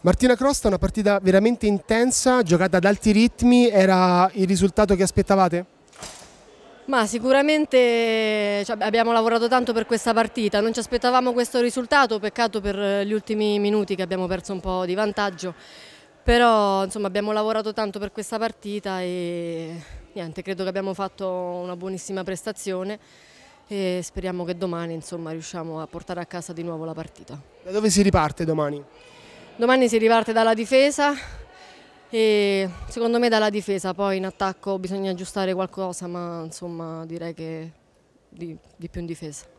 Martina Crosta, una partita veramente intensa, giocata ad alti ritmi, era il risultato che aspettavate? Ma sicuramente cioè, abbiamo lavorato tanto per questa partita, non ci aspettavamo questo risultato, peccato per eh, gli ultimi minuti che abbiamo perso un po' di vantaggio, però insomma, abbiamo lavorato tanto per questa partita e niente, credo che abbiamo fatto una buonissima prestazione e speriamo che domani insomma, riusciamo a portare a casa di nuovo la partita. Da dove si riparte domani? Domani si riparte dalla difesa e secondo me dalla difesa, poi in attacco bisogna aggiustare qualcosa, ma insomma direi che di, di più in difesa.